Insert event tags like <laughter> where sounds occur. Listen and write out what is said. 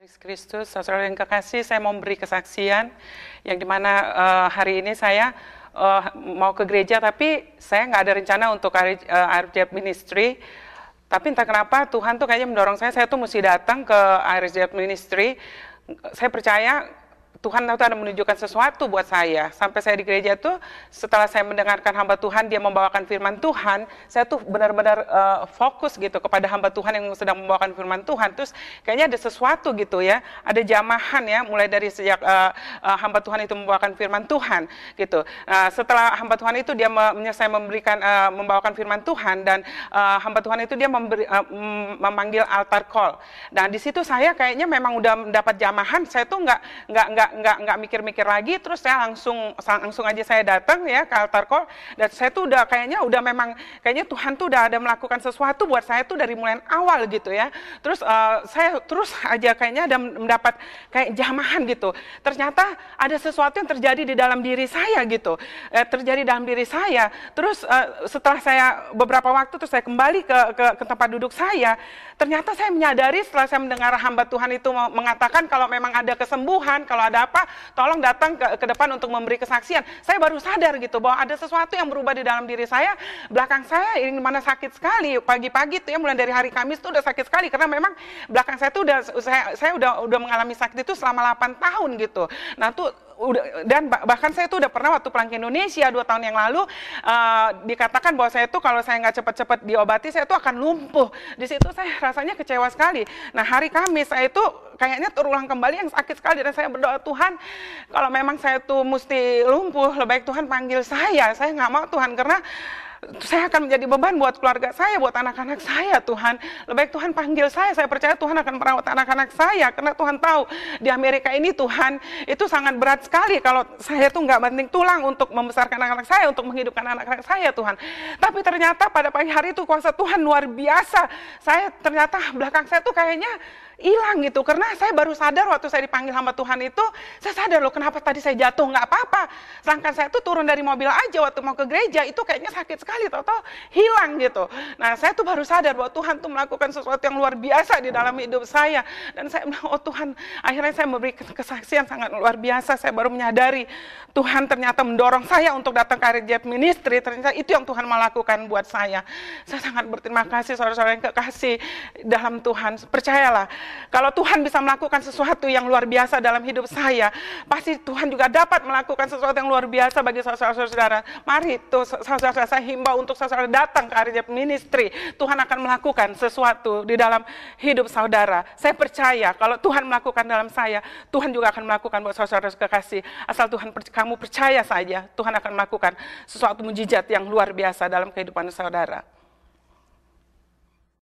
Yesus Kristus, saudara yang kekasih, saya mau memberi kesaksian yang dimana uh, eh, hari ini saya uh, mau ke gereja, tapi saya nggak ada rencana untuk RJF uh, eh, Ministry. Tapi entah kenapa Tuhan tuh kayaknya mendorong saya, saya tuh mesti datang ke RJF Ministry. Saya percaya Tuhan tahu-tahu ada menunjukkan sesuatu buat saya. Sampai saya di gereja tuh, setelah saya mendengarkan hamba Tuhan, dia membawakan firman Tuhan, saya tuh benar-benar uh, fokus gitu kepada hamba Tuhan yang sedang membawakan firman Tuhan. Terus kayaknya ada sesuatu gitu ya, ada jamahan ya, mulai dari sejak uh, uh, hamba Tuhan itu membawakan firman Tuhan gitu. Uh, setelah hamba Tuhan itu dia menyelesai memberikan uh, membawakan firman Tuhan dan uh, hamba Tuhan itu dia memberi, uh, memanggil altar call. Nah di situ saya kayaknya memang udah dapat jamahan, saya tuh nggak nggak nggak nggak nggak nggak mikir-mikir lagi terus saya langsung langsung aja saya datang ya ke altar call dan saya tuh udah kayaknya udah memang kayaknya Tuhan tuh udah ada melakukan sesuatu buat saya tuh dari mulai awal gitu ya terus uh, saya terus <laughs> aja kayaknya ada mendapat kayak jamahan gitu ternyata ada sesuatu yang terjadi di dalam diri saya gitu eh, terjadi dalam diri saya terus uh, setelah saya beberapa waktu terus saya kembali ke, ke ke tempat duduk saya ternyata saya menyadari setelah saya mendengar hamba Tuhan itu mengatakan kalau memang ada kesembuhan kalau ada apa, tolong datang ke, ke depan untuk memberi kesaksian. Saya baru sadar gitu bahwa ada sesuatu yang berubah di dalam diri saya. Belakang saya ini mana sakit sekali pagi-pagi tuh ya mulai dari hari Kamis tuh udah sakit sekali karena memang belakang saya tuh udah saya, saya udah udah mengalami sakit itu selama 8 tahun gitu. Nah tuh udah dan bahkan saya tuh udah pernah waktu pulang ke Indonesia dua tahun yang lalu uh, dikatakan bahwa saya tuh kalau saya nggak cepet-cepet diobati saya tuh akan lumpuh. Di situ saya rasanya kecewa sekali. Nah hari Kamis saya itu kayaknya terulang kembali yang sakit sekali dan saya berdoa Tuhan kalau memang saya tuh mesti lumpuh lebih baik Tuhan panggil saya. Saya nggak mau Tuhan karena saya akan menjadi beban buat keluarga saya, buat anak-anak saya, Tuhan. Lebih baik Tuhan panggil saya, saya percaya Tuhan akan merawat anak-anak saya, karena Tuhan tahu di Amerika ini Tuhan itu sangat berat sekali kalau saya tuh nggak penting tulang untuk membesarkan anak-anak saya, untuk menghidupkan anak-anak saya, Tuhan. Tapi ternyata pada pagi hari itu kuasa Tuhan luar biasa. Saya ternyata belakang saya tuh kayaknya hilang gitu karena saya baru sadar waktu saya dipanggil sama Tuhan itu saya sadar loh kenapa tadi saya jatuh nggak apa-apa sedangkan saya tuh turun dari mobil aja waktu mau ke gereja itu kayaknya sakit sekali sekali, tahu tau hilang gitu. Nah, saya tuh baru sadar bahwa Tuhan tuh melakukan sesuatu yang luar biasa di dalam hidup saya. Dan saya bilang, oh Tuhan, akhirnya saya memberi kesaksian sangat luar biasa. Saya baru menyadari Tuhan ternyata mendorong saya untuk datang ke Arijep Ministry. Ternyata itu yang Tuhan melakukan buat saya. Saya sangat berterima kasih saudara-saudara yang kekasih dalam Tuhan. Percayalah, kalau Tuhan bisa melakukan sesuatu yang luar biasa dalam hidup saya, pasti Tuhan juga dapat melakukan sesuatu yang luar biasa bagi saudara-saudara. Mari itu saudara-saudara saya diimbau untuk saudara datang ke area Ministry, Tuhan akan melakukan sesuatu di dalam hidup saudara. Saya percaya kalau Tuhan melakukan dalam saya, Tuhan juga akan melakukan buat saudara kekasih. Asal Tuhan kamu percaya saja, Tuhan akan melakukan sesuatu mujizat yang luar biasa dalam kehidupan saudara.